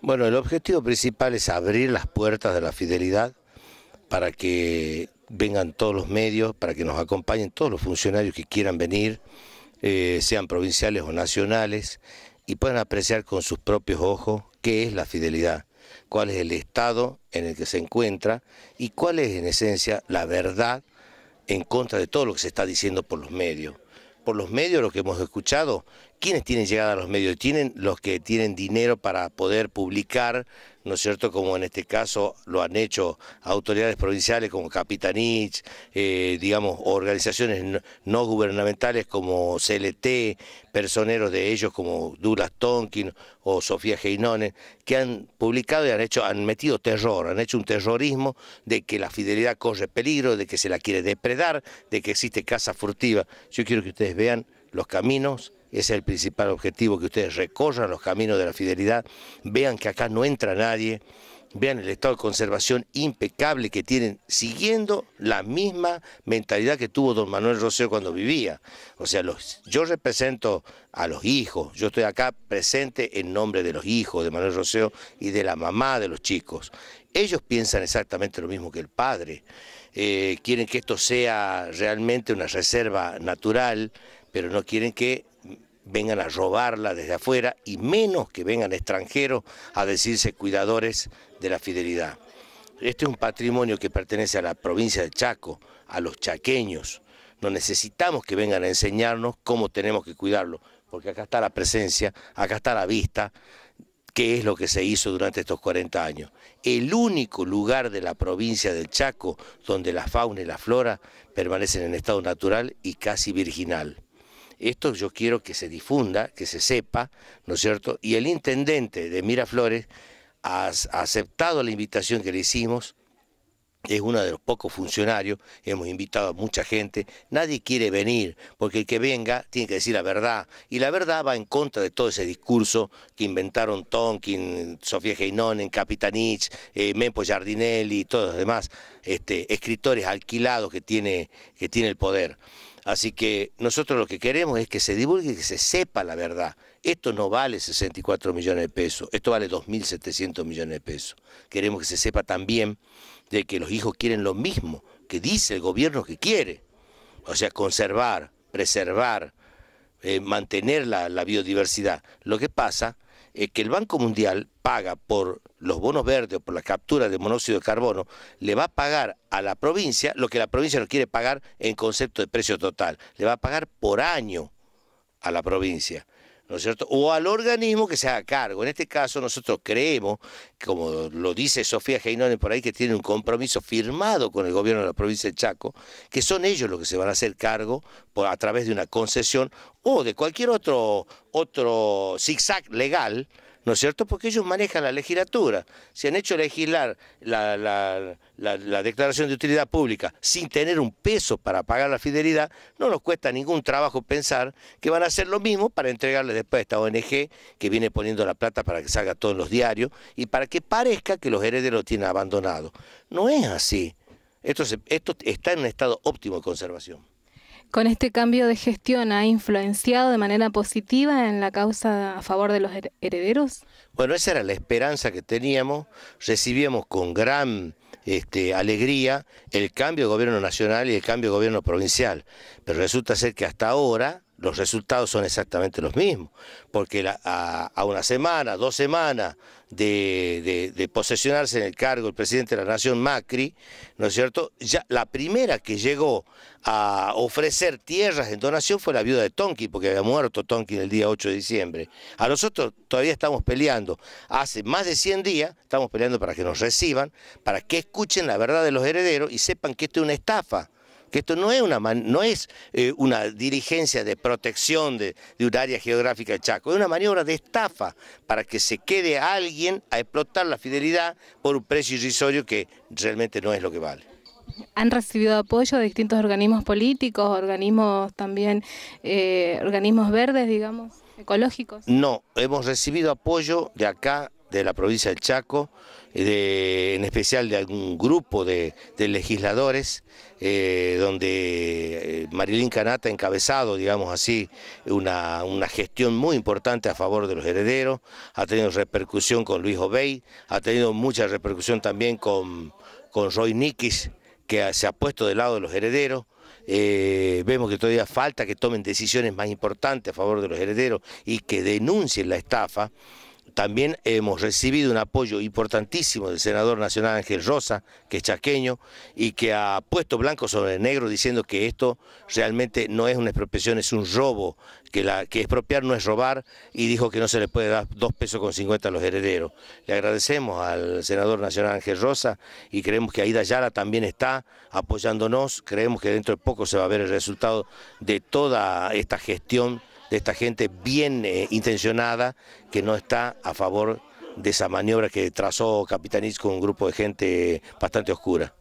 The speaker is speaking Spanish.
Bueno, el objetivo principal es abrir las puertas de la fidelidad para que vengan todos los medios, para que nos acompañen todos los funcionarios que quieran venir, eh, sean provinciales o nacionales, y puedan apreciar con sus propios ojos qué es la fidelidad, cuál es el estado en el que se encuentra y cuál es en esencia la verdad en contra de todo lo que se está diciendo por los medios por los medios, lo que hemos escuchado, ¿quiénes tienen llegada a los medios? Tienen los que tienen dinero para poder publicar, ¿no es cierto?, como en este caso lo han hecho autoridades provinciales como Capitanich, eh, digamos, organizaciones no, gubernamentales como CLT, personeros de ellos como Duras Tonkin o Sofía Geinone, que han publicado y han hecho, han metido terror, han hecho un terrorismo de que la fidelidad corre peligro, de que se la quiere depredar, de que existe casa furtiva. Yo quiero que ustedes vean los caminos ese es el principal objetivo, que ustedes recorran los caminos de la fidelidad, vean que acá no entra nadie, vean el estado de conservación impecable que tienen, siguiendo la misma mentalidad que tuvo don Manuel Rosero cuando vivía. O sea, yo represento a los hijos, yo estoy acá presente en nombre de los hijos de Manuel Rosero y de la mamá de los chicos. Ellos piensan exactamente lo mismo que el padre. Eh, quieren que esto sea realmente una reserva natural, pero no quieren que vengan a robarla desde afuera y menos que vengan extranjeros a decirse cuidadores de la fidelidad. Este es un patrimonio que pertenece a la provincia de Chaco, a los chaqueños. No necesitamos que vengan a enseñarnos cómo tenemos que cuidarlo, porque acá está la presencia, acá está la vista, qué es lo que se hizo durante estos 40 años. El único lugar de la provincia del Chaco donde la fauna y la flora permanecen en estado natural y casi virginal. Esto yo quiero que se difunda, que se sepa, ¿no es cierto? Y el intendente de Miraflores ha, aceptado la invitación que le hicimos es uno de los pocos funcionarios, hemos invitado a mucha gente, nadie quiere venir, porque el que venga tiene que decir la verdad, y la verdad va en contra de todo ese discurso que inventaron Tonkin, Sofía Heinonen, Capitanich, eh, Mempo Giardinelli y todos los demás este, escritores alquilados que tiene, que tiene el poder. Así que nosotros lo que queremos es que se divulgue, que se sepa la verdad. Esto no vale 64 millones de pesos, esto vale 2.700 millones de pesos. Queremos que se sepa también de que los hijos quieren lo mismo que dice el gobierno que quiere. O sea, conservar, preservar, eh, mantener la, la biodiversidad. Lo que pasa es que el Banco Mundial paga por los bonos verdes o por la captura de monóxido de carbono, le va a pagar a la provincia lo que la provincia no quiere pagar en concepto de precio total. Le va a pagar por año a la provincia. ¿no es cierto? O al organismo que se haga cargo. En este caso nosotros creemos, como lo dice Sofía Geinone por ahí, que tiene un compromiso firmado con el gobierno de la provincia de Chaco, que son ellos los que se van a hacer cargo por, a través de una concesión o de cualquier otro, otro zigzag legal ¿no es cierto? Porque ellos manejan la legislatura. Se han hecho legislar la, declaración de utilidad pública sin tener un peso para pagar la fidelidad, no nos cuesta ningún trabajo pensar que van a hacer lo mismo para entregarle después a esta ONG que viene poniendo la plata para que salga todos los diarios y para que parezca que los herederos tienen abandonado. No es así. esto está en un estado óptimo de conservación con este cambio de gestión ha influenciado de manera positiva en la causa a favor de los herederos? Bueno, esa era la esperanza que teníamos. Recibíamos con gran este, alegría el cambio de gobierno nacional y el cambio de gobierno provincial. Pero resulta ser que hasta ahora los resultados son exactamente los mismos, porque a, una semana, dos semanas de, posesionarse en el cargo el presidente de la Nación, Macri, ¿no es cierto? Ya la primera que llegó a ofrecer tierras en donación fue la viuda de Tonki, porque había muerto Tonki el día 8 de diciembre. A nosotros todavía estamos peleando, hace más de 100 días estamos peleando para que nos reciban, para que escuchen la verdad de los herederos y sepan que esto es una estafa que esto no es una, no es, eh, una dirigencia de protección de, de un área geográfica de Chaco, es una maniobra de estafa para que se quede alguien a explotar la fidelidad por un precio irrisorio que realmente no es lo que vale. ¿Han recibido apoyo de distintos organismos políticos, organismos también, eh, organismos verdes, digamos, ecológicos? No, hemos recibido apoyo de acá de la provincia del Chaco, eh, en especial de algún grupo de, legisladores, eh, donde eh, Marilín Canata ha encabezado, digamos así, una, gestión muy importante a favor de los herederos, ha tenido repercusión con Luis Obey, ha tenido mucha repercusión también con, con Roy Nikis, que se ha puesto del lado de los herederos, vemos que todavía falta que tomen decisiones más importantes a favor de los herederos y que denuncien la estafa. También hemos recibido un apoyo importantísimo del senador nacional Ángel Rosa, que es chaqueño, y que ha puesto blanco sobre negro diciendo que esto realmente no es una expropiación, es un robo, que, expropiar no es robar, y dijo que no se le puede dar dos pesos con 50 a los herederos. Le agradecemos al senador nacional Ángel Rosa y creemos que Aida Yara también está apoyándonos, creemos que dentro de poco se va a ver el resultado de toda esta gestión de esta gente bien eh, intencionada que no está a favor de esa maniobra que trazó Capitanich con un grupo de gente bastante oscura.